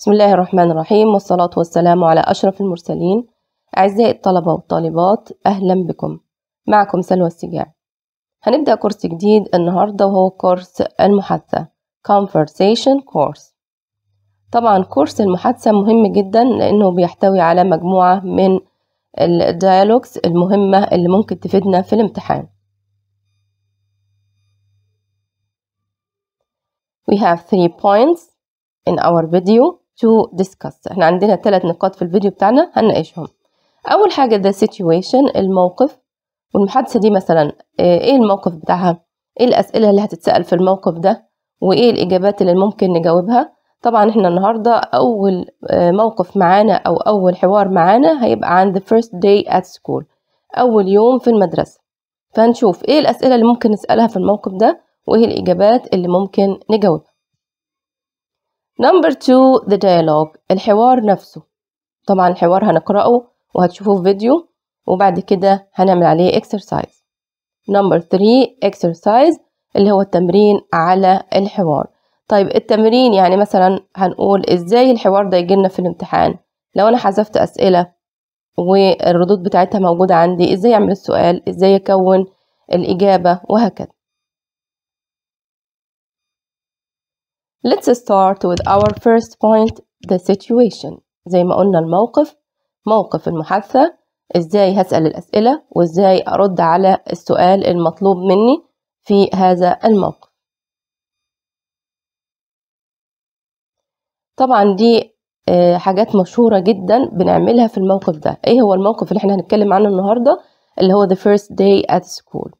بسم الله الرحمن الرحيم والصلاة والسلام على أشرف المرسلين أعزائي الطلبة والطالبات أهلا بكم معكم سلوى السجاع هنبدأ كورس جديد النهاردة وهو كورس المحادثة Conversation Course طبعا كورس المحادثة مهم جدا لأنه بيحتوي على مجموعة من الديالوجز المهمة اللي ممكن تفيدنا في الامتحان We have three points in our video to discuss احنا عندنا ثلاث نقاط في الفيديو بتاعنا هنناقشهم اول حاجه ده situation الموقف والمحادثه دي مثلا إيه-, ايه الموقف بتاعها ايه الاسئله اللي هتتسال في الموقف ده وايه الاجابات اللي ممكن نجاوبها طبعا احنا النهارده اول آه، موقف معانا او اول حوار معانا هيبقى عن the first day at school اول يوم في المدرسه فهنشوف ايه الاسئله اللي ممكن نسالها في الموقف ده وايه الاجابات اللي ممكن نجاوبها نمبر 2 ذا ديالوج الحوار نفسه طبعا الحوار هنقرأه وهتشوفوه في فيديو وبعد كده هنعمل عليه اكسرسايز نمبر 3 اكسرسايز اللي هو التمرين على الحوار طيب التمرين يعني مثلا هنقول ازاي الحوار ده يجيلنا في الامتحان لو انا حذفت اسئله والردود بتاعتها موجوده عندي ازاي اعمل السؤال ازاي اكون الاجابه وهكذا Let's start with our first point the situation زي ما قلنا الموقف موقف المحادثة ازاي هسأل الأسئلة وازاي أرد على السؤال المطلوب مني في هذا الموقف طبعا دي آه، حاجات مشهورة جدا بنعملها في الموقف ده ايه هو الموقف اللي احنا هنتكلم عنه النهاردة اللي هو the first day at school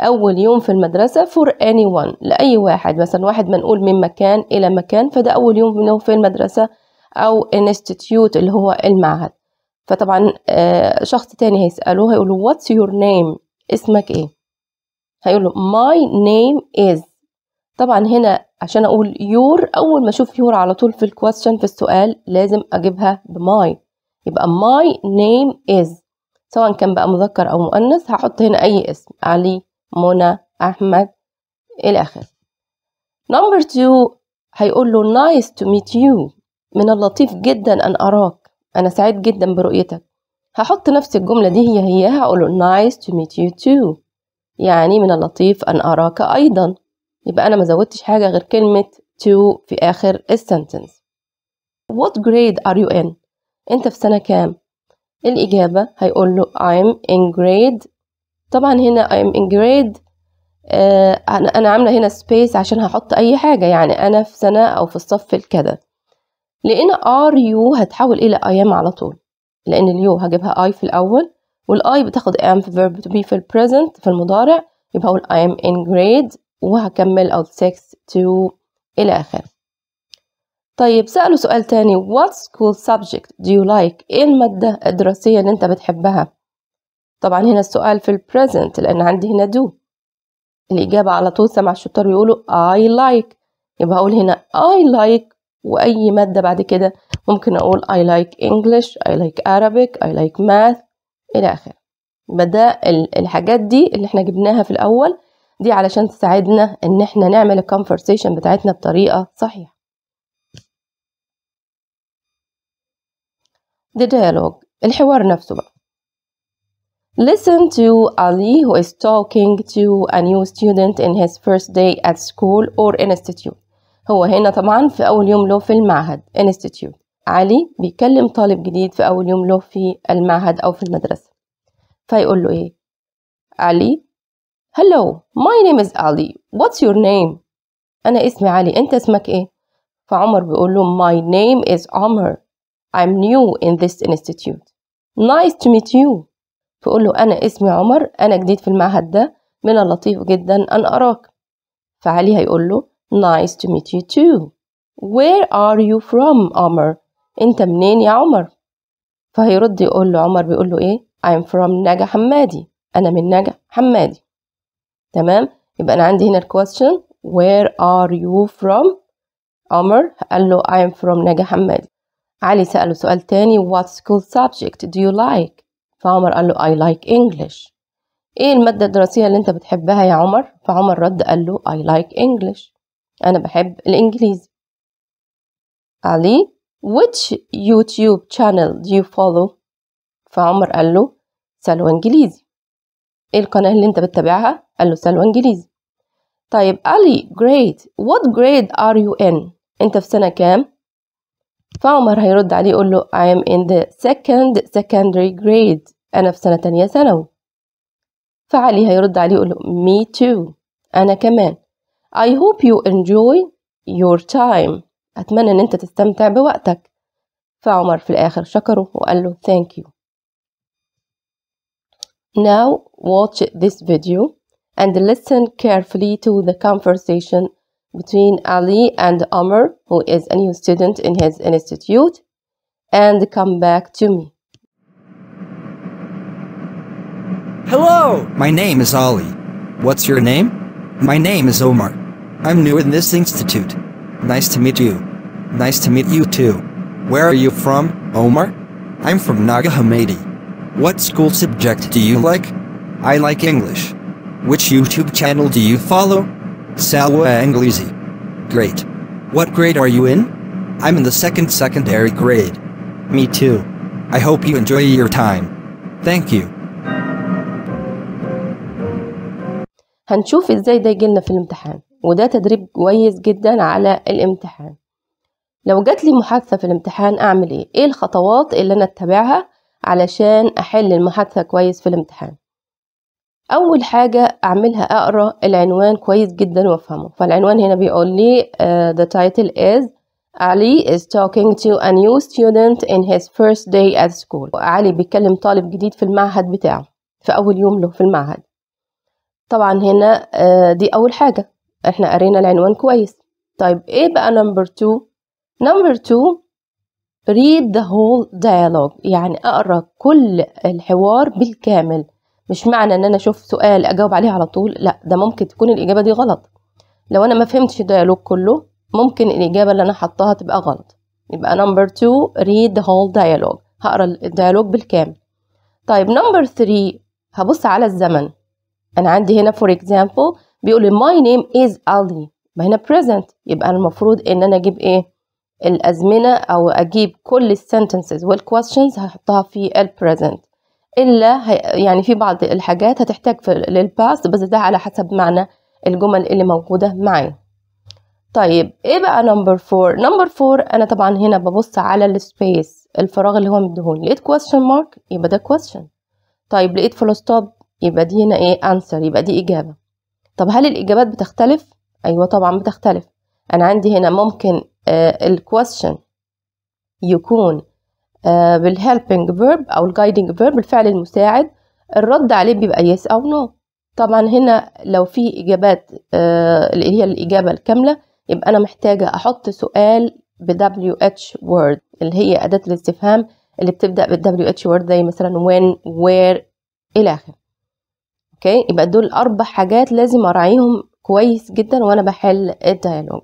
أول يوم في المدرسة for anyone لأي واحد مثلا واحد منقول من مكان إلى مكان فده أول يوم منه في المدرسة أو institute اللي هو المعهد فطبعا آه، شخص تاني هيسأله هيقول له what's your name اسمك إيه هيقول له my name is طبعا هنا عشان أقول your أول ما أشوف your على طول في الكويستشن في السؤال لازم أجيبها بماي يبقى my name is سواء كان بقى مذكر أو مؤنث هحط هنا أي اسم علي منى أحمد إلى آخره نمبر 2 هيقول له نايس تو ميت يو من اللطيف جدا أن أراك أنا سعيد جدا برؤيتك هحط نفس الجملة دي هي هياها أقول له نايس تو ميت يو تو يعني من اللطيف أن أراك أيضا يبقى أنا ما زودتش حاجة غير كلمة to في آخر السنتنس What grade are you in؟ أنت في سنة كام؟ الإجابة هيقول له I'm in grade طبعا هنا I'm in grade آه، أنا عاملة هنا space عشان هحط أي حاجة يعني أنا في سنة أو في الصف الكذا لأن are you هتحول إلى I am على طول لأن اليو هجيبها I في الأول والاي بتاخد am في verb to be في present في المضارع يبقى هقول I am in grade وهكمل out 6 to إلى آخره طيب سألوا سؤال تاني What school subject do you like؟ إيه المادة الدراسية اللي أنت بتحبها؟ طبعا هنا السؤال في البريزنت لأن عندي هنا do الإجابة على طول سمع الشطار بيقولوا I like يبقى هقول هنا I like وأي مادة بعد كده ممكن أقول I like English I like Arabic I like Math إلى آخره يبقى ده الحاجات دي اللي احنا جبناها في الأول دي علشان تساعدنا إن احنا نعمل الكونفرسيشن بتاعتنا بطريقة صحيحة دي dialogue الحوار نفسه بقى Listen to Ali who is talking to a new student in his first day at school or institute هو هنا طبعا في أول يوم له في المعهد institute علي بيكلم طالب جديد في أول يوم له في المعهد أو في المدرسة فيقول له إيه علي Hello my name is Ali what's your name أنا اسمي علي أنت اسمك إيه فعمر بيقول له My name is Omar. I'm new in this institute Nice to meet you فقول له أنا اسمي عمر أنا جديد في المعهد ده من اللطيف جدا أن أراك فعلي هيقول له nice to meet you too where are you from عمر أنت منين يا عمر فهيرد يقول له عمر بيقول له إيه I'm from نجا حمادي أنا من نجا حمادي تمام يبقى أنا عندي هنا الكويستشن where are you from عمر قال له I'm from نجا حمادي علي سأله سؤال تاني what school subject do you like فعمر قال له I like English ايه المادة الدراسية اللي انت بتحبها يا عمر فعمر رد قال له I like English انا بحب الانجليزي علي which YouTube channel do you follow فعمر قال له سلوى انجليزي ايه القناة اللي انت بتتابعها قال له سلوى انجليزي طيب علي great what grade are you in انت في سنة كام فعمر هيرد عليه يقول له I am in the second secondary grade أنا في سنة تانية ثانوي فعلي هيرد عليه يقول له me too أنا كمان I hope you enjoy your time أتمنى إن أنت تستمتع بوقتك فعمر في الآخر شكره وقال له thank you Now watch this video and listen carefully to the conversation between Ali and Omar, who is a new student in his institute, and come back to me. Hello! My name is Ali. What's your name? My name is Omar. I'm new in this institute. Nice to meet you. Nice to meet you too. Where are you from, Omar? I'm from Naga Hamadi. What school subject do you like? I like English. Which YouTube channel do you follow? Salwa Anglesi. Great. What grade are you in? I'm in the second secondary grade. Me too. I hope you enjoy your time. Thank you. هنشوف ازاي ده يجيلنا في الامتحان وده تدريب كويس جدا على الامتحان لو جات لي محادثة في الامتحان اعمل ايه ايه الخطوات اللي انا اتبعها علشان احل المحادثة كويس في الامتحان اول حاجه اعملها اقرا العنوان كويس جدا وافهمه فالعنوان هنا بيقول لي uh, the title is علي is talking to a new student in his first day at school علي بيكلم طالب جديد في المعهد بتاعه في اول يوم له في المعهد طبعا هنا uh, دي اول حاجه احنا قرينا العنوان كويس طيب ايه بقى نمبر 2 نمبر 2 read the whole dialogue يعني اقرا كل الحوار بالكامل مش معنى ان انا اشوف سؤال اجاوب عليه على طول لا ده ممكن تكون الاجابه دي غلط لو انا ما فهمتش الديالوج كله ممكن الاجابه اللي انا حطاها تبقى غلط يبقى نمبر 2 read the whole dialogue هقرا الديالوج بالكامل طيب نمبر 3 هبص على الزمن انا عندي هنا فور اكزامبل بيقول لي my name is Ali هنا present يبقى المفروض ان انا اجيب ايه الازمنه او اجيب كل السنتنسز والكويشنز هحطها في البريزنت إلا يعني في بعض الحاجات هتحتاج للباست بس ده على حسب معنى الجمل اللي موجودة معي طيب ايه بقى نمبر فور نمبر فور انا طبعا هنا ببص على السبيس الفراغ اللي هو مديهولي لقيت question mark يبقى ده question طيب لقيت full stop يبقى دي هنا ايه answer يبقى دي اجابة طب هل الاجابات بتختلف ايوه طبعا بتختلف انا عندي هنا ممكن آه الكويستشن يكون آه، بالهيلبنج فيرب او الجايدنج فيرب الفعل المساعد الرد عليه بيبقى يس او نو طبعا هنا لو في اجابات آه، اللي هي الاجابه الكامله يبقى انا محتاجه احط سؤال ب اتش وورد اللي هي اداه الاستفهام اللي بتبدا بال اتش وورد زي مثلا وين وير الى اخره اوكي يبقى دول اربع حاجات لازم اراعيهم كويس جدا وانا بحل الديالوج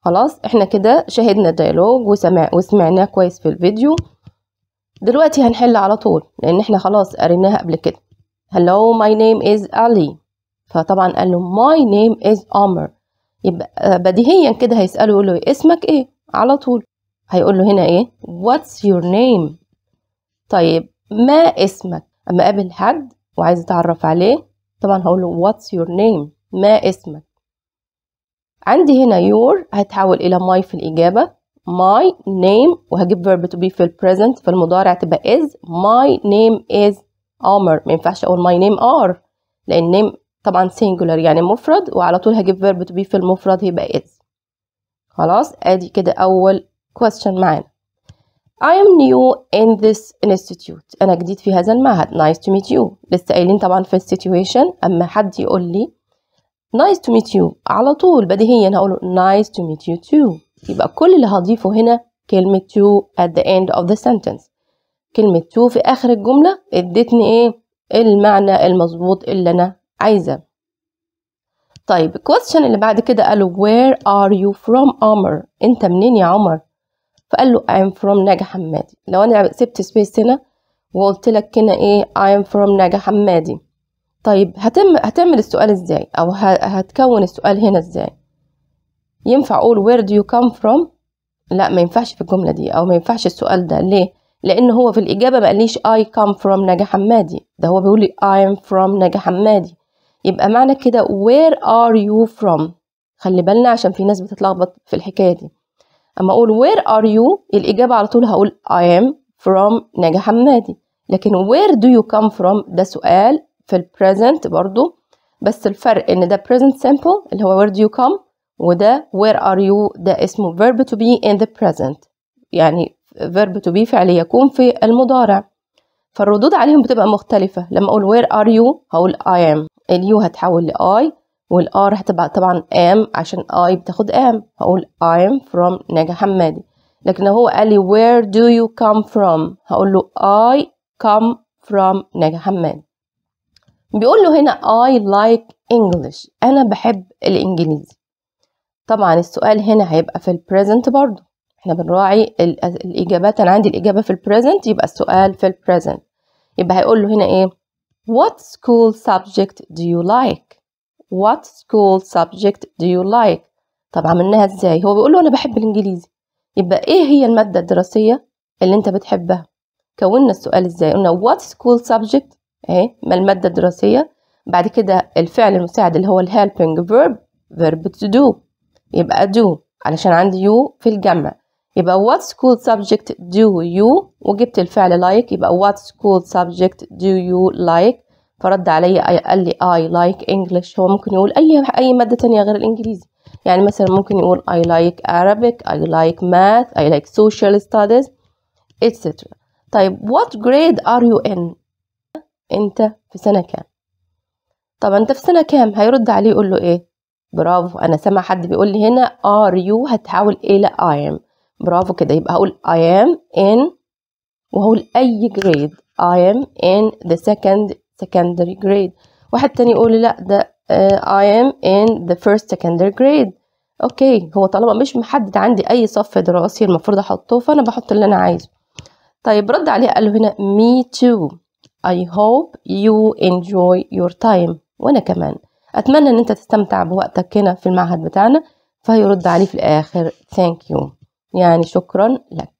خلاص احنا كده شاهدنا الديالوج وسمع وسمعناه كويس في الفيديو دلوقتي هنحل على طول لان احنا خلاص قريناها قبل كده hello my name is Ali فطبعا قال له my name is عمر يبقى آه، بديهيا كده هيسأله يقول له اسمك ايه على طول هيقول له هنا ايه what's your name طيب ما اسمك اما قابل حد وعايز اتعرف عليه طبعا هقول له what's your name ما اسمك عندي هنا your هتحول الى my في الاجابه my name وهجيب verb to be في ال present في المضارع تبقى is my name is عمر ما ينفعش اقول my name are لان name طبعا singular يعني مفرد وعلى طول هجيب verb to be في المفرد هيبقى is خلاص ادي كده اول question معانا I am new in this institute أنا جديد في هذا المعهد nice to meet you لسه قايلين طبعا في situation أما حد يقول لي nice to meet you على طول بديهيا له nice to meet you too يبقى كل اللي هضيفه هنا كلمة to at the end of the sentence كلمة to في آخر الجملة ادتني ايه المعنى المظبوط اللي أنا عايزاه طيب question اللي بعد كده قالوا where are you from عمر انت منين يا عمر فقال له I'm from ناجي حمادي لو انا سبت سبيس هنا وقلت لك كنا ايه I'm from ناجي حمادي طيب هتم هتعمل السؤال ازاي او هتكون السؤال هنا ازاي ينفع اقول where do you come from لا ما ينفعش في الجملة دي او ما ينفعش السؤال ده ليه لان هو في الاجابة ما قاليش I come from نجا حمادي ده هو بيقول لي I am from نجا حمادي يبقى معنى كده where are you from خلي بالنا عشان في ناس بتتلخبط في الحكاية دي اما اقول where are you الاجابة على طول هقول I am from نجا حمادي لكن where do you come from ده سؤال في البريزنت برضو بس الفرق ان ده present simple اللي هو where do you come وده where are you ده اسمه verb to be in the present يعني verb to be فعل يكون في المضارع فالردود عليهم بتبقى مختلفة لما أقول where are you هقول I am ال you هتحول ل I والآر هتبقى طبعا am عشان I بتاخد am هقول I am from نجا حمادي لكن هو قال لي where do you come from هقول له I come from نجا حمادي بيقول له هنا I like English أنا بحب الإنجليزي طبعا السؤال هنا هيبقى في البريزنت برضو احنا بنراعي الإجابات أنا عندي الإجابة في البريزنت يبقى السؤال في البريزنت يبقى هيقول له هنا إيه What school subject do you like What school subject do you like طب عملناها إزاي هو بيقول له أنا بحب الإنجليزي يبقى إيه هي المادة الدراسية اللي أنت بتحبها كوننا السؤال إزاي قلنا What school subject أهي ما المادة الدراسية بعد كده الفعل المساعد اللي هو الهيلبينج فيرب فيرب تو دو يبقى do علشان عندي you في الجمع يبقى what school subject do you وجبت الفعل like يبقى what school subject do you like فرد عليا قال لي I like English هو ممكن يقول أي أي مادة تانية غير الإنجليزي يعني مثلا ممكن يقول I like Arabic I like math I like social studies etc طيب what grade are you in أنت في سنة كام طب أنت في سنة كام هيرد عليه يقول له إيه برافو انا سامع حد بيقول لي هنا ار يو هتحول الى اي ام برافو كده يبقى هقول I am in وهقول أي grade I am in the second secondary grade واحد تاني يقول لي لا ده اي آه, I am in the first secondary grade اوكي هو طالما مش محدد عندي أي صف دراسي المفروض أحطه فأنا بحط اللي أنا عايزه طيب رد عليه قال له هنا me too I hope you enjoy your time وأنا كمان أتمنى أن أنت تستمتع بوقتك هنا في المعهد بتاعنا فهيرد عليه في الآخر thank you يعني شكرا لك